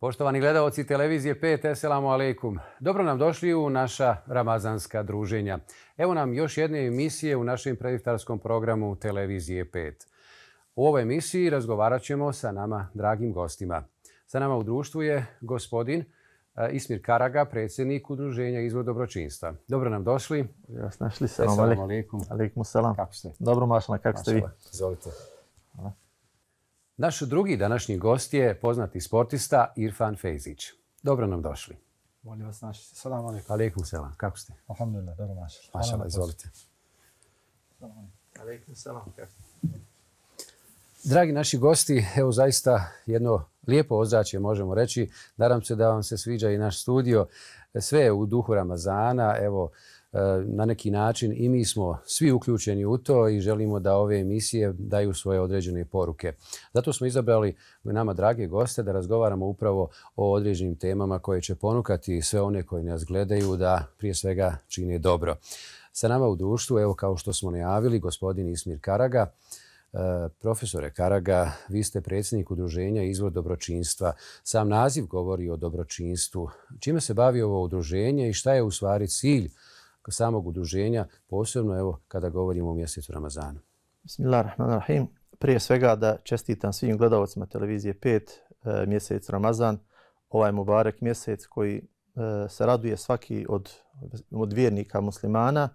Poštovani gledalci televizije 5, eselamu alaikum. Dobro nam došli u naša ramazanska druženja. Evo nam još jedne emisije u našem prediktarskom programu televizije 5. U ovoj emisiji razgovarat ćemo sa nama dragim gostima. Sa nama u društvu je gospodin Hrvatski, E, Ismir Karaga, predsjednik udruženja Izvor dobročinstva. Dobro nam došli. Ja vas našli se. Assalamu alaikum. Alaikum salam. Kako ste? Dobro mašala, kako ste vi? Izvolite. Naš drugi današnji gost je poznati sportista Irfan Fejzić. Dobro nam došli. Molim vas naši. Salam alaikum. Alaikum salam. Kako ste? Alhamdulillah, dobro mašala. Mašala, izvolite. Alaikum salam. Dragi naši gosti, evo zaista jedno lijepo ozračje, možemo reći. Nadam se da vam se sviđa i naš studio. Sve je u duhu Ramazana. Evo, e, na neki način i mi smo svi uključeni u to i želimo da ove emisije daju svoje određene poruke. Zato smo izabrali nama drage goste da razgovaramo upravo o određenim temama koje će ponukati sve one koji nas gledaju da prije svega čine dobro. Sa nama u društvu, evo kao što smo najavili, gospodin Ismir Karaga, Eh, profesore Karaga, vi ste predsjednik udruženja Izvor dobročinstva. Sam naziv govori o dobročinstvu. Čime se bavi ovo udruženje i šta je u stvari cilj samog udruženja, posebno evo kada govorimo o mjesecu Ramazanu? Bismillahirrahmanirrahim. Prije svega da čestitam svim gledalcima televizije 5 eh, mjesec Ramazan, ovaj Mubarek mjesec koji eh, se raduje svaki od, od vjernika muslimana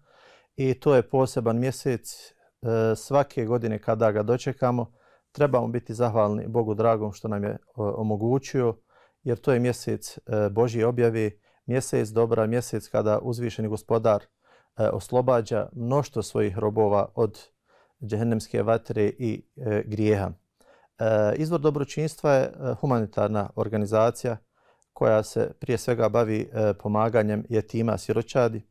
i to je poseban mjesec E, svake godine kada ga dočekamo, trebamo biti zahvalni Bogu dragom što nam je omogućio, jer to je mjesec e, Božje objave, mjesec dobra, mjesec kada uzvišeni gospodar e, oslobađa mnošto svojih robova od džehennemske vatre i grijeha. Izvor dobročinstva je humanitarna organizacija koja se prije svega bavi pomaganjem jetima siročadi,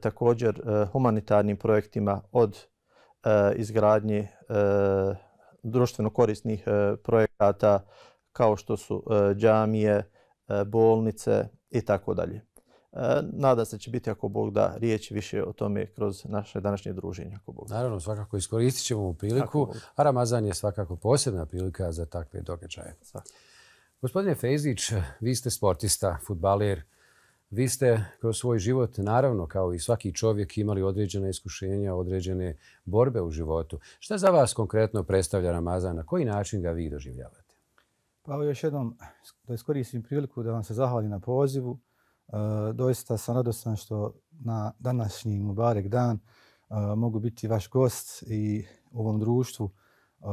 također humanitarnim projektima od E, izgradnji e, društveno korisnih e, projekata kao što su džamije, bolnice i tako dalje. Nada se će biti, ako Bog da, riječi više o tome kroz naše današnje druženje. Ako Bog. Naravno, svakako iskoristit ćemo ovu priliku, a Ramazan je svakako posebna prilika za takve događaje. Svakako. Gospodine Fezić, vi ste sportista, futbaler, Vi ste kroz svoj život, naravno, kao i svaki čovjek, imali određene iskušenja, određene borbe u životu. Šta za vas konkretno predstavlja Ramazan? Na koji način ga vi doživljavate? Pa još jednom, da iskoristim priliku da vam se zahvalim na pozivu. E, doista sam radostan što na današnji Mubarek dan e, mogu biti vaš gost i u ovom društvu e,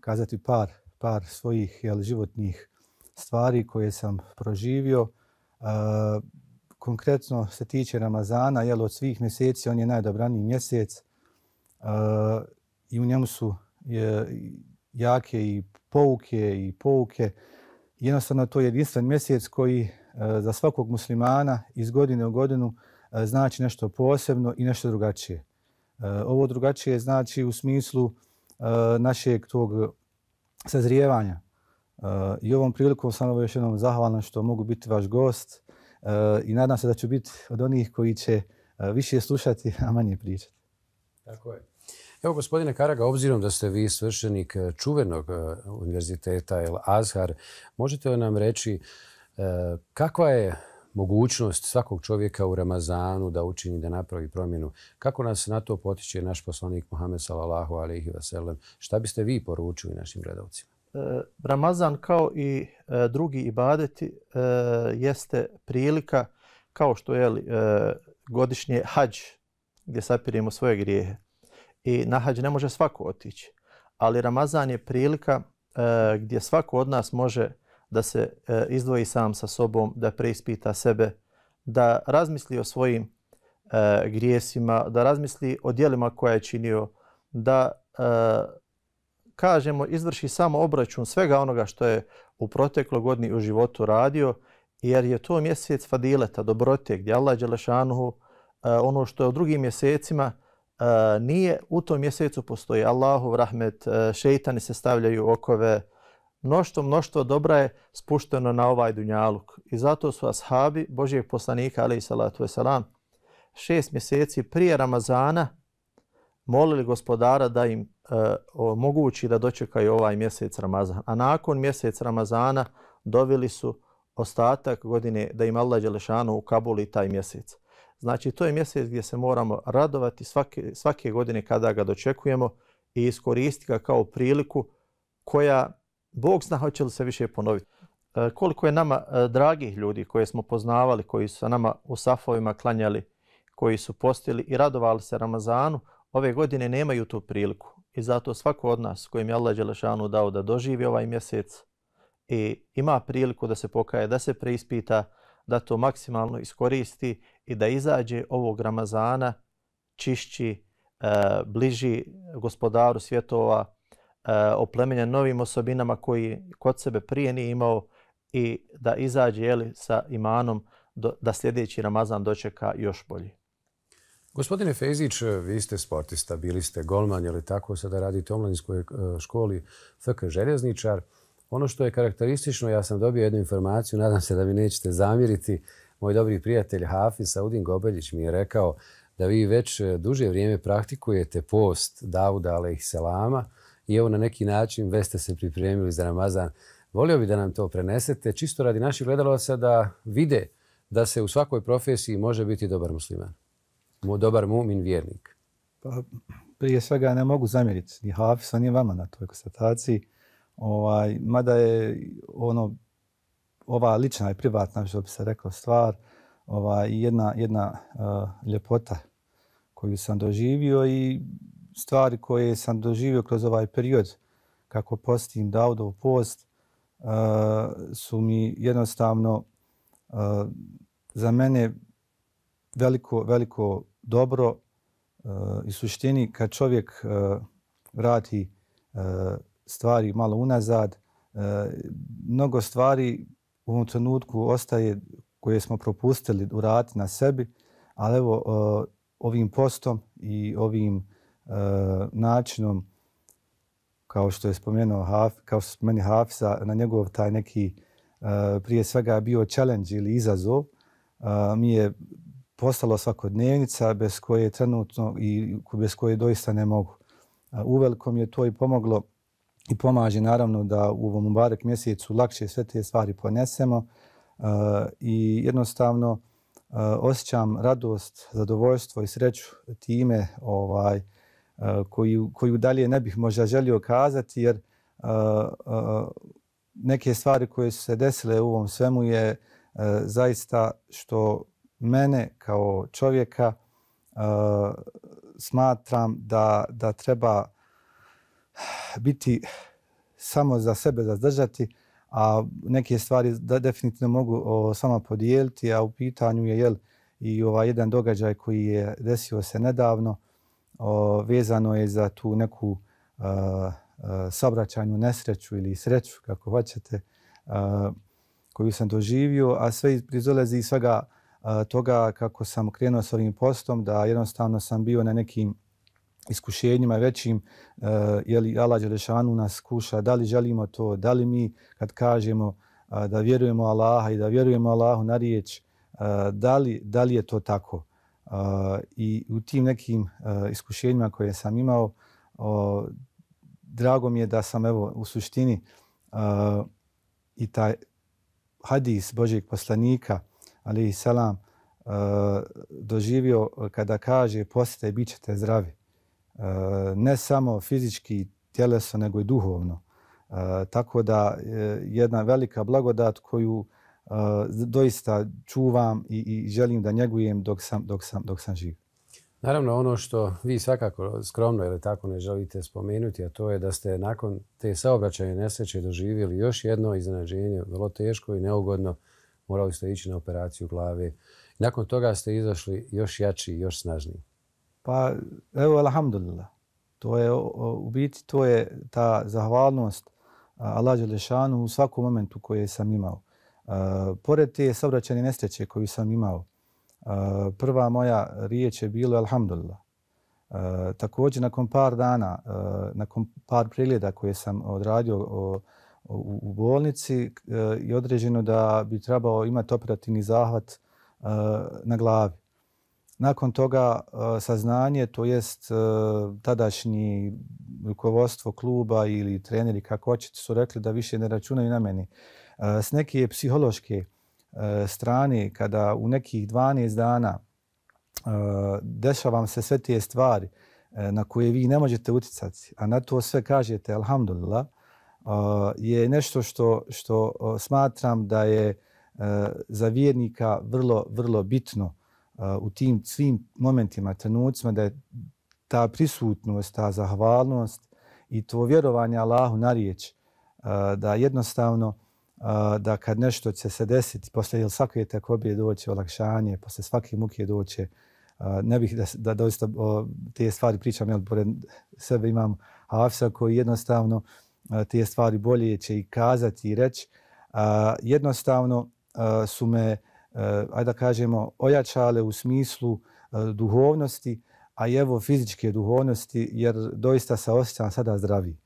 kazati par, par svojih jel, životnih stvari koje sam proživio. Eh, konkretno se tiče Ramazana, jel od svih mjeseci on je najdobraniji mjesec eh, i u njemu su je, jake i pouke i pouke. Jednostavno to je jedinstven mjesec koji eh, za svakog muslimana iz godine u godinu znači nešto posebno i nešto drugačije. Ovo drugačije znači u smislu našeg tog sazrijevanja, I ovom prilikom sam ovo još jednom zahvalan što mogu biti vaš gost e, i nadam se da ću biti od onih koji će e, više slušati, a manje pričati. Tako je. Evo, gospodine Karaga, obzirom da ste vi svršenik e, čuvenog univerziteta El Azhar, možete li nam reći kakva je mogućnost svakog čovjeka u Ramazanu da učini, da napravi promjenu? Kako nas na to potiče naš poslanik Muhammed sallallahu alaihi wa sallam? Šta biste vi poručili našim gledalcima? Eh, Ramazan kao i eh, drugi ibadeti eh, jeste prilika kao što je godišnje hađ gdje sapirimo svoje grijehe. I na hađ ne može svako otići. Ali Ramazan je prilika gdje svako od nas može da se izdvoji sam sa sobom, da preispita sebe, da razmisli o svojim grijesima, da razmisli o dijelima koje je činio, da kažemo, izvrši samo obračun svega onoga što je u proteklo godini u životu radio, jer je to mjesec fadileta, dobrote, gdje Allah Đelešanuhu, e, ono što je u drugim mjesecima, e, nije u tom mjesecu postoji Allahu rahmet, e, šeitani se stavljaju okove, mnoštvo, mnoštvo dobra je spušteno na ovaj dunjaluk. I zato su ashabi Božijeg poslanika, ali i salatu veselam, šest mjeseci prije Ramazana molili gospodara da im Eh, mogući da dočekaju ovaj mjesec Ramazan. A nakon mjesec Ramazana doveli su ostatak godine da im Allah Đelešanu ukabuli taj mjesec. Znači, to je mjesec gdje se moramo radovati svake, svake godine kada ga dočekujemo i iskoristiti ga kao priliku koja, Bog zna, hoće li se više ponoviti. Eh, koliko je nama eh, dragih ljudi koje smo poznavali, koji su nama u safovima klanjali, koji su postili i radovali se Ramazanu, ove godine nemaju tu priliku. I zato svako od nas kojim je Allah Đelešanu dao da doživi ovaj mjesec i ima priliku da se pokaje, da se preispita, da to maksimalno iskoristi i da izađe ovog Ramazana čišći, e, bliži gospodaru svjetova, e, oplemenjen novim osobinama koji kod sebe prije nije imao i da izađe jeli, sa imanom do, da sljedeći Ramazan dočeka još bolji. Gospodine Fezić, vi ste sportista, bili ste golman, ali tako sada radite u omladinskoj e, školi FK Željezničar. Ono što je karakteristično, ja sam dobio jednu informaciju, nadam se da mi nećete zamiriti, moj dobri prijatelj Hafi Saudin Gobeljić mi je rekao da vi već e, duže vrijeme praktikujete post Dauda Davuda Aleyhisselama i evo na neki način već ste se pripremili za Ramazan. Volio bi da nam to prenesete, čisto radi naših gledalaca da vide da se u svakoj profesiji može biti dobar musliman mu dobar mumin vjernik? Pa, prije svega ne mogu zamjeriti ni Hafisa, ni vama na toj konstataciji. Ovaj, mada je ono, ova lična i privatna, što bi se rekao, stvar, ovaj, jedna, jedna uh, ljepota koju sam doživio i stvari koje sam doživio kroz ovaj period kako postim Daudov post uh, su mi jednostavno uh, za mene veliko, veliko dobro uh, i suštini kad čovjek uh, vrati uh, stvari malo unazad, uh, mnogo stvari u ovom trenutku ostaje koje smo propustili u urati na sebi, ali evo uh, ovim postom i ovim uh, načinom kao što je spomenuo Haf, kao što meni Hafsa na njegov taj neki uh, prije svega bio challenge ili izazov, uh, mi je postalo svakodnevnica bez koje trenutno i bez koje doista ne mogu. Uvelikom je to i pomoglo i pomaže naravno da u ovom Mubarak mjesecu lakše sve te stvari ponesemo i jednostavno osjećam radost, zadovoljstvo i sreću time ovaj koju, koju dalje ne bih možda želio kazati jer neke stvari koje su se desile u ovom svemu je zaista što mene kao čovjeka e, smatram da, da treba biti samo za sebe zadržati, a neke stvari da definitivno mogu o, sama podijeliti, a u pitanju je jel, i ovaj jedan događaj koji je desio se nedavno, o, vezano je za tu neku o, uh, o, uh, sabraćajnu nesreću ili sreću, kako hoćete, o, koju sam doživio, a sve izolazi iz svega o, toga kako sam krenuo s ovim postom, da jednostavno sam bio na nekim iskušenjima većim, e, je li Allah Đelešanu nas kuša, da li želimo to, da li mi kad kažemo da vjerujemo Allaha i da vjerujemo Allahu na riječ, da, li, da li je to tako. I u tim nekim iskušenjima koje sam imao, uh, drago mi je da sam evo u suštini i taj hadis Božeg poslanika, ali i selam, uh, doživio uh, kada kaže postite i bit ćete zdravi. Uh, ne samo fizički, tjeleso, nego i duhovno. Tako da jedna velika blagodat koju doista čuvam i, i želim da njegujem dok sam, dok, sam, dok sam živ. Naravno, ono što vi svakako skromno ili tako ne želite spomenuti, a to je da ste nakon te saobraćaje neseće doživjeli još jedno iznenađenje, vrlo teško i neugodno, morali ste ići na operaciju glave. Nakon toga ste izašli još jači, i još snažniji. Pa, evo, alhamdulillah. To je, u biti, to je ta zahvalnost Allah Đelešanu u svakom momentu koje sam imao. Pored te savraćane nesreće koju sam imao, prva moja riječ je bilo alhamdulillah. Također, nakon par dana, nakon par prilijeda koje sam odradio, u, u bolnici e, i e, određeno da bi trebao imati operativni zahvat e, na glavi. Nakon toga e, saznanje, to jest e, tadašnji rukovodstvo kluba ili treneri kako hoćete su rekli da više ne računaju na meni. E, s neke psihološke e, strane kada u nekih 12 dana e, dešavam se sve te stvari e, na koje vi ne možete uticati, a na to sve kažete, alhamdulillah, je nešto što, što smatram da je e, za vjernika vrlo, vrlo bitno e, u tim svim momentima, trenucima, da je ta prisutnost, ta zahvalnost i to vjerovanje Allahu na riječ, e, da jednostavno da kad nešto će se desiti, posle ili svako je tako bi olakšanje, posle svake muke doći ne bih da, da doista te stvari pričam, jel, pored sebe imam Hafsa koji jednostavno te stvari bolje će i kazati i reći. Jednostavno su me, ajde da kažemo, ojačale u smislu duhovnosti, a i evo fizičke duhovnosti, jer doista se osjećam sada zdraviji.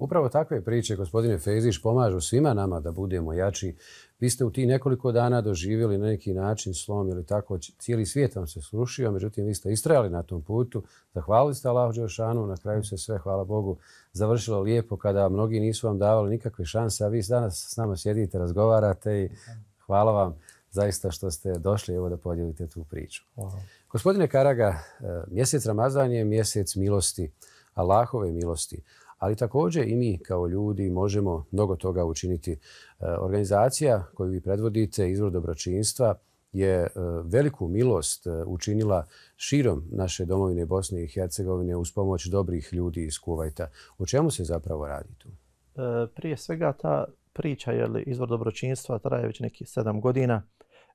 Upravo takve priče, gospodine Feziš, pomažu svima nama da budemo jači. Vi ste u ti nekoliko dana doživjeli na neki način slom ili tako, cijeli svijet vam se slušio, međutim vi ste istrajali na tom putu. Zahvalili ste Allahu Đošanu, na kraju se sve, hvala Bogu, završilo lijepo kada mnogi nisu vam davali nikakve šanse, a vi danas s nama sjedite, razgovarate i hvala vam zaista što ste došli evo da podijelite tu priču. Aha. Gospodine Karaga, e, mjesec Ramazan je mjesec milosti, Allahove milosti ali također i mi kao ljudi možemo mnogo toga učiniti. E, organizacija koju vi predvodite, Izvor dobročinstva, je e, veliku milost e, učinila širom naše domovine Bosne i Hercegovine uz pomoć dobrih ljudi iz Kuvajta. O čemu se zapravo radi tu? Prije svega ta priča, jeli, izvor dobročinstva, traje već nekih sedam godina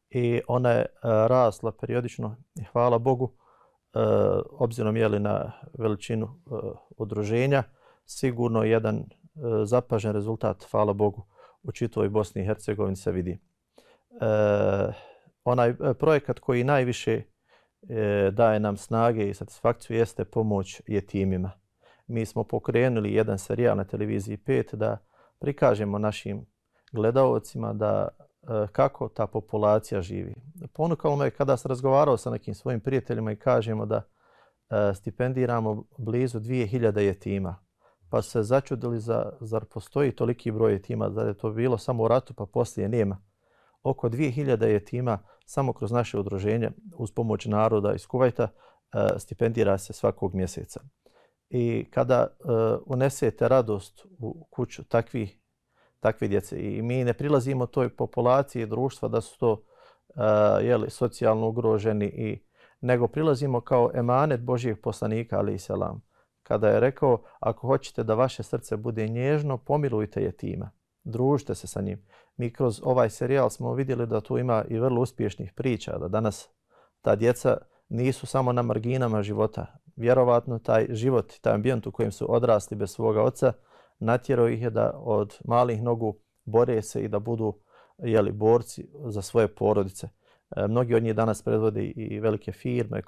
i ona je rasla periodično, hvala Bogu, obzirom jeli, na veličinu udruženja sigurno jedan e, zapažen rezultat, hvala Bogu, u čitoj Bosni i Hercegovini se vidi. E, onaj e, projekat koji najviše e, daje nam snage i satisfakciju jeste pomoć je timima. Mi smo pokrenuli jedan serijal na televiziji 5 da prikažemo našim gledalcima da e, kako ta populacija živi. Ponukalo me kada sam razgovarao sa nekim svojim prijateljima i kažemo da e, stipendiramo blizu 2000 jetima. tima pa se začudili za, zar postoji toliki broj jetima, zar je to bilo samo u ratu pa poslije nema. Oko 2000 je tima samo kroz naše udruženje uz pomoć naroda iz Kuvajta e, stipendira se svakog mjeseca. I kada e, unesete radost u kuću takvi, takvi djece i mi ne prilazimo toj populaciji društva da su to uh, e, jeli, socijalno ugroženi i nego prilazimo kao emanet Božijeg poslanika, ali i selam kada je rekao ako hoćete da vaše srce bude nježno, pomilujte je time, družite se sa njim. Mi kroz ovaj serijal smo vidjeli da tu ima i vrlo uspješnih priča, da danas ta djeca nisu samo na marginama života. Vjerovatno taj život, taj ambijent u kojem su odrasli bez svoga oca, natjerao ih je da od malih nogu bore se i da budu jeli, borci za svoje porodice. E, mnogi od njih danas predvode i velike firme, kompanije,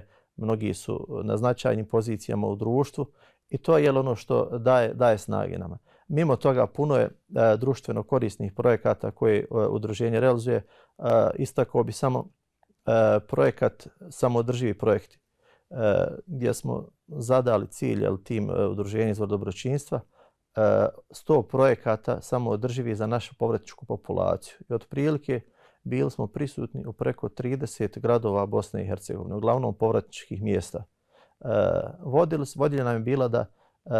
kompanije, mnogi su na značajnim pozicijama u društvu i to je ono što daje, daje snage nama. Mimo toga puno je e, društveno korisnih projekata koje e, udruženje realizuje. E, istako bi samo e, projekat samodrživi projekti e, gdje smo zadali cilj jel, tim udruženja izvor dobročinstva 100 projekata samo održivi za našu povratničku populaciju. I otprilike prilike bili smo prisutni u preko 30 gradova Bosne i Hercegovine, uglavnom povratničkih mjesta. E, vodili, vodilja nam je bila da e,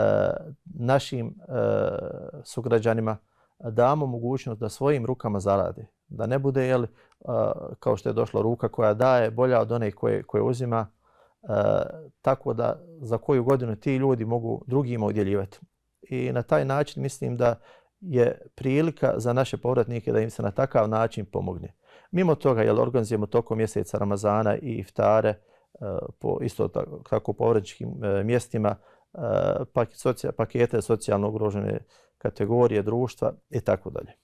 našim e, sugrađanima damo mogućnost da svojim rukama zarade. Da ne bude jel, e, kao što je došla ruka koja daje bolja od one koje, koje uzima, e, tako da za koju godinu ti ljudi mogu drugima udjeljivati. I na taj način mislim da je prilika za naše povratnike da im se na takav način pomogne. Mimo toga, jel organizujemo toko mjeseca Ramazana i iftare e, po isto tako povratničkim e, mjestima, e, pakete socijalno ugrožene kategorije društva i tako dalje.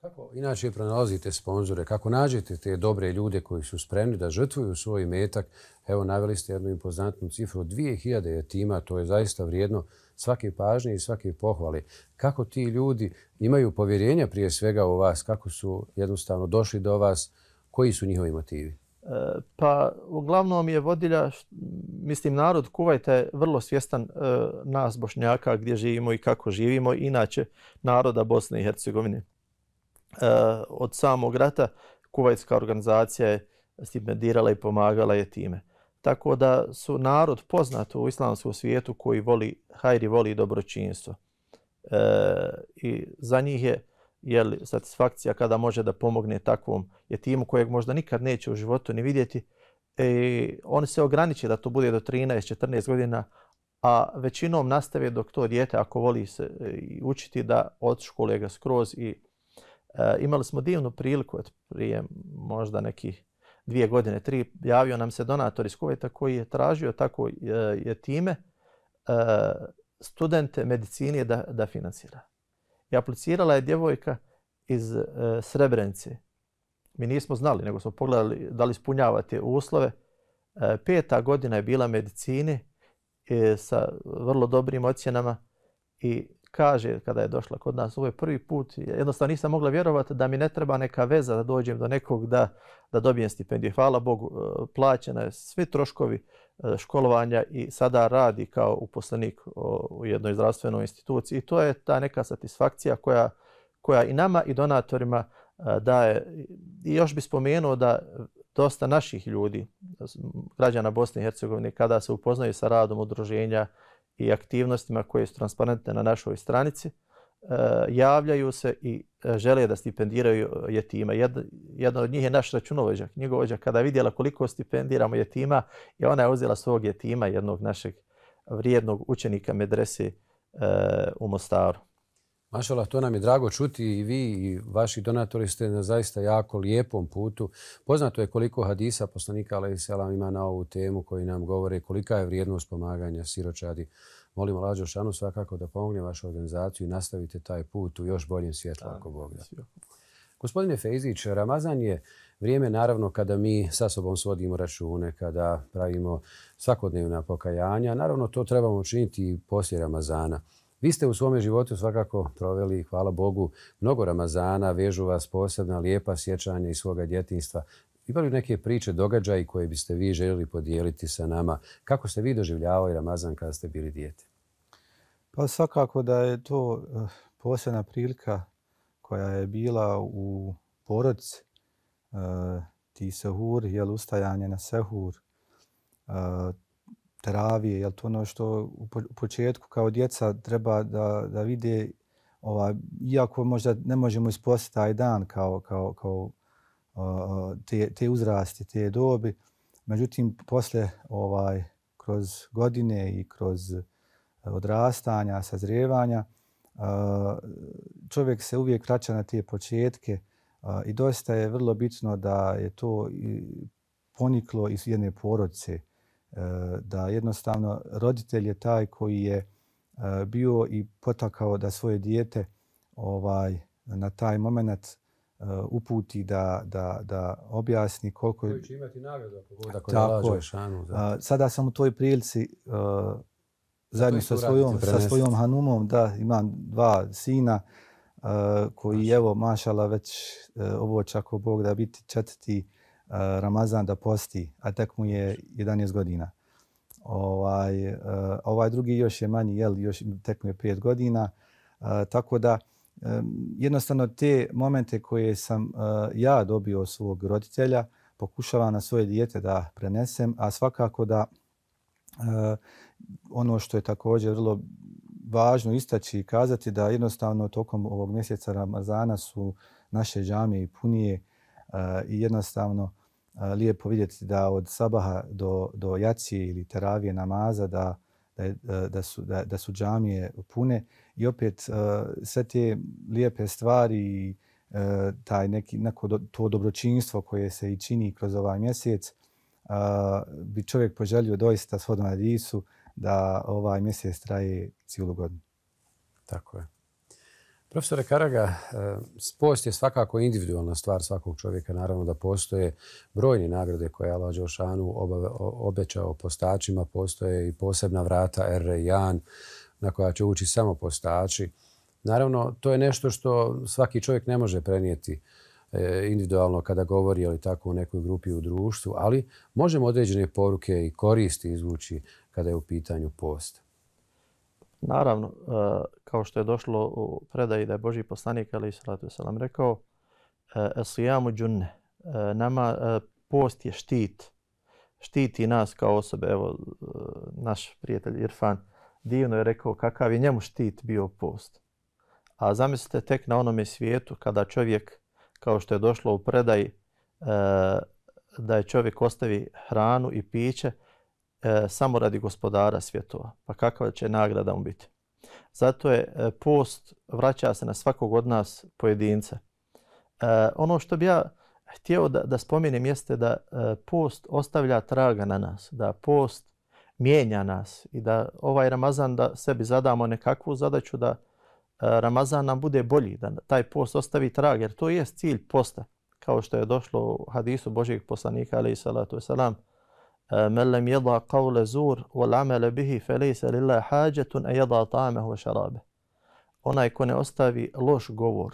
Kako inače pronalazite sponzore? Kako nađete te dobre ljude koji su spremni da žrtvuju svoj metak? Evo, naveli ste jednu impozantnu cifru. 2000 je tima, to je zaista vrijedno svake pažnje i svake pohvale. Kako ti ljudi imaju povjerenja prije svega u vas? Kako su jednostavno došli do vas? Koji su njihovi motivi? E, pa uglavnom je vodilja, mislim narod Kuvajta je vrlo svjestan e, nas Bošnjaka gdje živimo i kako živimo, inače naroda Bosne i Hercegovine. E, od samog rata Kuvajtska organizacija je stipendirala i pomagala je time tako da su narod poznat u islamskom svijetu koji voli hajri, voli dobročinstvo. E, I za njih je jeli, satisfakcija kada može da pomogne takvom je timu kojeg možda nikad neće u životu ni vidjeti. E, oni se ograniče da to bude do 13-14 godina, a većinom nastave dok to djete, ako voli se e, učiti, da od škole ga skroz. I, e, imali smo divnu priliku prije možda nekih dvije godine, tri, javio nam se donator iz Kuveta koji je tražio tako e, je time e, studente medicinije da, da financira. I aplicirala je djevojka iz e, Srebrenice. Mi nismo znali, nego smo pogledali da li ispunjavate uslove. Peta godina je bila medicine sa vrlo dobrim ocjenama i kaže kada je došla kod nas, ovo prvi put, jednostavno nisam mogla vjerovati da mi ne treba neka veza da dođem do nekog da, da dobijem stipendiju. Hvala Bogu, e, plaćena je svi troškovi e, školovanja i sada radi kao uposlenik e, u jednoj zdravstvenoj instituciji. I to je ta neka satisfakcija koja, koja i nama i donatorima daje. I još bih spomenuo da dosta naših ljudi, građana Bosne i Hercegovine, kada se upoznaju sa radom udruženja, i aktivnostima koje su transparentne na našoj stranici, e, javljaju se i e, žele da stipendiraju jetima. Jedna od njih je naš računovođa, knjigovođa, kada vidjela koliko stipendiramo jetima je ona je uzela svog jetima, jednog našeg vrijednog učenika medrese e, u Mostaru. Mašala, to nam je drago čuti i vi i vaši donatori ste na zaista jako lijepom putu. Poznato je koliko hadisa poslanika Ali Selam ima na ovu temu koji nam govore kolika je vrijednost pomaganja siročadi. Molim Lađo Šanu svakako da pomogne vašu organizaciju i nastavite taj put u još boljem svjetlu ako Bog da. Gospodine Fejzić, Ramazan je vrijeme naravno kada mi sa sobom svodimo račune, kada pravimo svakodnevna pokajanja. Naravno, to trebamo učiniti i poslije Ramazana. Vi ste u svome životu svakako proveli, hvala Bogu, mnogo Ramazana, vežu vas posebna lijepa sjećanja iz svoga djetinstva. Ima li neke priče, događaje koje biste vi željeli podijeliti sa nama? Kako ste vi doživljavali Ramazan kada ste bili dijete? Pa svakako da je to eh, posebna prilika koja je bila u porodci eh, ti sehur, jel ustajanje na sehur, eh, teravije, je to ono što u početku kao djeca treba da, da vide, ovaj, iako možda ne možemo ispostiti taj dan kao, kao, kao te, te uzrasti, te dobi, međutim, posle ovaj, kroz godine i kroz e, odrastanja, sazrijevanja, e, čovjek se uvijek vraća na te početke i dosta je vrlo bitno da je to poniklo iz jedne porodice. E, da jednostavno roditelj je taj koji je e, bio i potakao da svoje dijete ovaj na taj moment e, uputi da, da, da objasni koliko je... Koji će imati nagradu ako god ako Tako je. Šanu, a, sada sam u toj prilici a, zajedno sa svojom, sa svojom Hanumom, da imam dva sina a, koji, je, evo, mašala, već a, ovo čako Bog da biti četiti a, E, Ramazan da posti, a tek mu je 11 godina. Ovaj, e, ovaj drugi još je manji, jel, još tek mu je 5 godina. E, tako da, jednostavno te momente koje sam ja dobio od svog roditelja, pokušava na svoje dijete da prenesem, a svakako da ono što je također vrlo važno istaći i kazati da jednostavno tokom ovog mjeseca Ramazana su naše džamije punije i jednostavno uh, lijepo vidjeti da od sabaha do, do jacije ili teravije namaza da, da, e, da, su, da, da su džamije pune i opet e, sve te lijepe stvari i e, taj neki, neko do, to dobročinstvo koje se i čini kroz ovaj mjesec bi čovjek poželio doista svodom na disu da ovaj mjesec traje cijelu godinu. Tako je. Profesore Karaga, e, post je svakako individualna stvar svakog čovjeka. Naravno da postoje brojne nagrade koje je Alađo Šanu obećao postačima. Postoje i posebna vrata R. Jan na koja će ući samo postači. Naravno, to je nešto što svaki čovjek ne može prenijeti e, individualno kada govori ali tako u nekoj grupi u društvu, ali možemo određene poruke i koristi izvući kada je u pitanju posta. Naravno, e, kao što je došlo u predaji da je Boži poslanik ali salatu selam rekao esijamu džunne, e, nama e, post je štit, štiti nas kao osobe, evo naš prijatelj Irfan divno je rekao kakav je njemu štit bio post. A zamislite tek na onome svijetu kada čovjek, kao što je došlo u predaji, da je čovjek ostavi hranu i piće, e, samo radi gospodara svjetova. Pa kakva će nagrada mu biti? Zato je e, post vraća se na svakog od nas pojedinca. E, ono što bi ja htio da, da spominjem jeste da e, post ostavlja traga na nas, da post mijenja nas i da ovaj Ramazan da sebi zadamo nekakvu zadaću da e, Ramazan nam bude bolji, da taj post ostavi trag, jer to je cilj posta. Kao što je došlo u hadisu Božijeg poslanika, ali i salatu wasalam, uh, من لم يضع قول زور والعمل به فليس لله حاجة أن يضع طعامه وشرابه onaj ko ne ostavi loš govor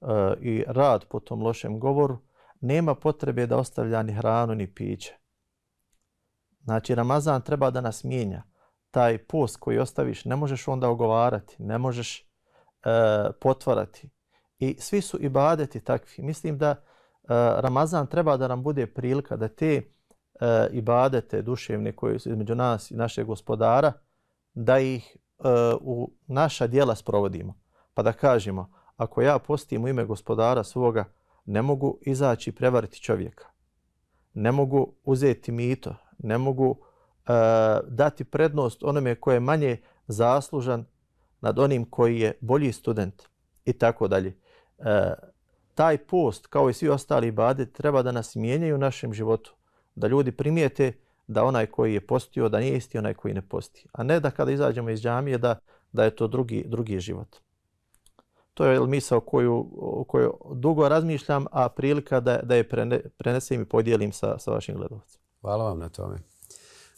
uh, i rad po tom lošem govoru, nema potrebe da ostavlja ni hranu ni piće. Znači, Ramazan treba da nas mijenja. Taj post koji ostaviš ne možeš onda ogovarati, ne možeš uh, potvarati. I svi su ibadeti takvi. Mislim da uh, Ramazan treba da nam bude prilika da te e, ibadete duševne koje su između nas i našeg gospodara, da ih e, u naša dijela sprovodimo. Pa da kažemo, ako ja postim u ime gospodara svoga, ne mogu izaći i prevariti čovjeka. Ne mogu uzeti mito. Ne mogu e, dati prednost onome koje je manje zaslužan nad onim koji je bolji student i tako dalje. E, taj post, kao i svi ostali ibadet, treba da nas mijenjaju u našem životu da ljudi primijete da onaj koji je postio, da nije isti onaj koji ne posti. A ne da kada izađemo iz džamije, da, da je to drugi, drugi život. To je misa o koju, o koju dugo razmišljam, a prilika da, da je prene, prenesem i podijelim sa, sa vašim gledovacima. Hvala vam na tome.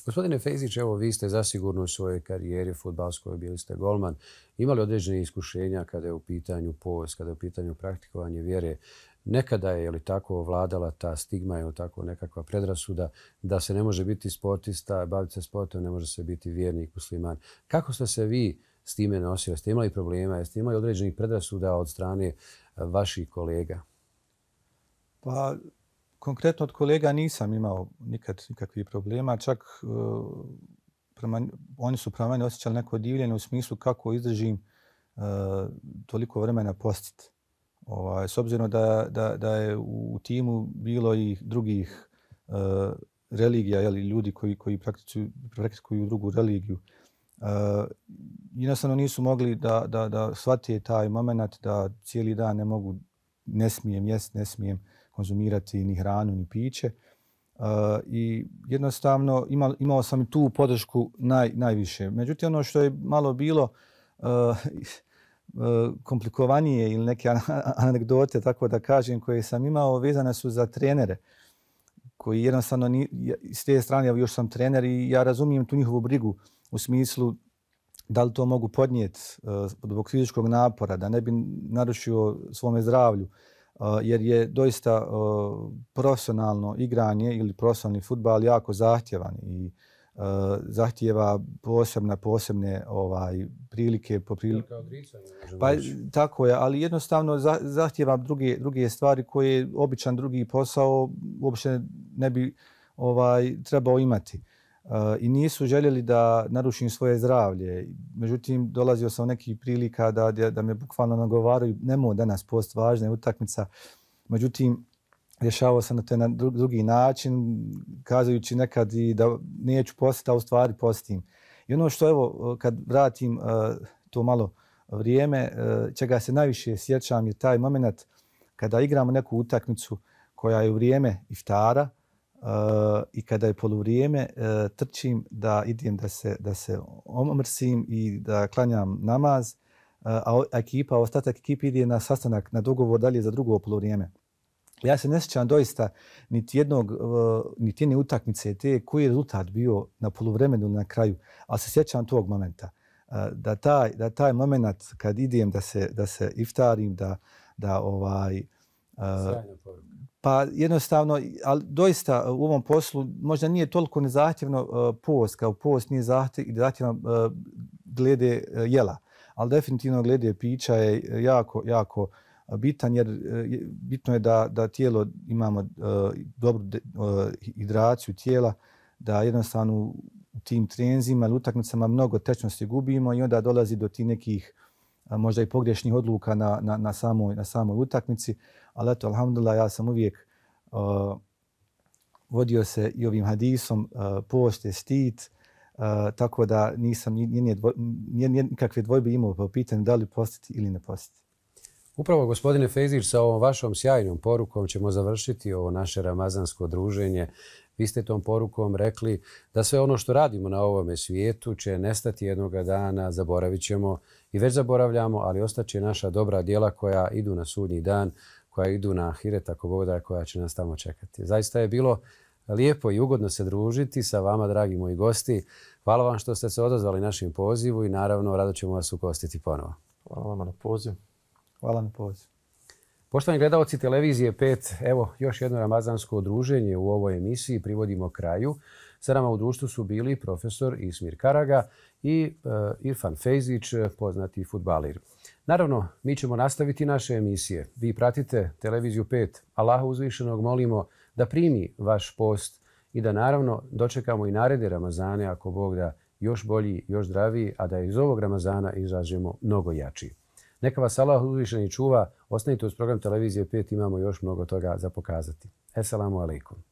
Gospodine Fejzić, evo vi ste zasigurno u svojoj karijeri futbalskoj, bili ste golman, imali određene iskušenja kada je u pitanju post, kada je u pitanju praktikovanje vjere nekada je li tako vladala ta stigma ili tako nekakva predrasuda da se ne može biti sportista, baviti se sportom, ne može se biti vjernik, musliman. Kako ste se vi s time nosili? Ste imali problema? Jeste imali određenih predrasuda od strane e, vaših kolega? Pa, konkretno od kolega nisam imao nikad nikakvi problema. Čak e, prema, oni su prema mene osjećali neko divljenje u smislu kako izdržim e, toliko vremena postiti. Ovaj, s obzirom da, da, da je u timu bilo i drugih uh, religija, jeli, ljudi koji, koji praktiču, praktikuju drugu religiju, Uh, jednostavno nisu mogli da, da, da shvatije taj moment da cijeli dan ne mogu, ne smijem jest, ne smijem konzumirati ni hranu ni piće. Uh, I jednostavno imao, imao sam tu podršku naj, najviše. Međutim, ono što je malo bilo, uh, E, komplikovanije ili neke anegdote, tako da kažem, koje sam imao, vezane su za trenere koji jednostavno, ni, s te strane, ja još sam trener i ja razumijem tu njihovu brigu u smislu da li to mogu podnijeti uh, e, zbog fizičkog napora, da ne bi narušio svome zdravlju, e, jer je doista profesionalno igranje ili profesionalni futbal jako zahtjevan i zahtijeva posebne posebne ovaj prilike po prilike pa tako je ali jednostavno zahtijeva druge druge stvari koje običan drugi posao uopšte ne bi ovaj trebao imati eh, i nisu željeli da narušim svoje zdravlje međutim dolazio sam neki prilika da da, da me bukvalno nagovaraju nemo danas post važna je utakmica međutim rješavao sam na, to na drugi način, kazajući nekad i da neću postiti, a u stvari postim. I ono što evo, kad vratim eh, to malo vrijeme, eh, čega se najviše sjećam je taj moment kada igramo neku utakmicu koja je u vrijeme iftara eh, i kada je poluvrijeme, trčim da idem da se, da se omrsim i da klanjam namaz, a ekipa, ostatak ekipa ide na sastanak, na dogovor dalje za drugo poluvrijeme. Ja se ne sjećam doista niti jednog, e, niti jedne utakmice te koji je rezultat bio na poluvremenu na kraju, ali se sjećam tog momenta. E, da taj, da taj momenat kad idem da se, da se iftarim, da, da ovaj... E, pa jednostavno, al doista u ovom poslu možda nije toliko nezahtjevno post, kao post nije zahtjevno glede jela, al definitivno glede pića je jako, jako bitan jer e, bitno je da, da tijelo imamo e, dobru e, hidraciju tijela, da jednostavno u tim trenzima ili utakmicama mnogo tečnosti gubimo i onda dolazi do ti nekih možda i pogrešnih odluka na, na, na, samoj, na samoj utakmici. Ali eto, alhamdulillah, ja sam uvijek uh, vodio se i ovim hadisom uh, pošte stit, uh, tako da nisam nije, nije, nikakve dvojbe imao po pitanju da li postiti ili ne postiti. Upravo, gospodine Fezir, sa ovom vašom sjajnom porukom ćemo završiti ovo naše ramazansko druženje. Vi ste tom porukom rekli da sve ono što radimo na ovome svijetu će nestati jednoga dana, zaboravit ćemo i već zaboravljamo, ali ostaće naša dobra djela koja idu na sudnji dan, koja idu na Ahiret, ako Boga koja će nas tamo čekati. Zaista je bilo lijepo i ugodno se družiti sa vama, dragi moji gosti. Hvala vam što ste se odazvali našim pozivu i naravno rado ćemo vas ukostiti ponovo. Hvala vam na pozivu. Hvala na poziv. Poštovani gledalci televizije 5, evo još jedno ramazansko odruženje u ovoj emisiji privodimo kraju. Sa nama u društvu su bili profesor Ismir Karaga i eh, Irfan Fejzić, poznati futbalir. Naravno, mi ćemo nastaviti naše emisije. Vi pratite televiziju 5. Allaha uzvišenog molimo da primi vaš post i da naravno dočekamo i narede Ramazane ako Bog da još bolji, još zdraviji, a da iz ovog Ramazana izađemo mnogo jačiji. Neka vas Allah uvišeni čuva. Ostanite uz program televizije 5, imamo još mnogo toga za pokazati. Esalamu alaikum.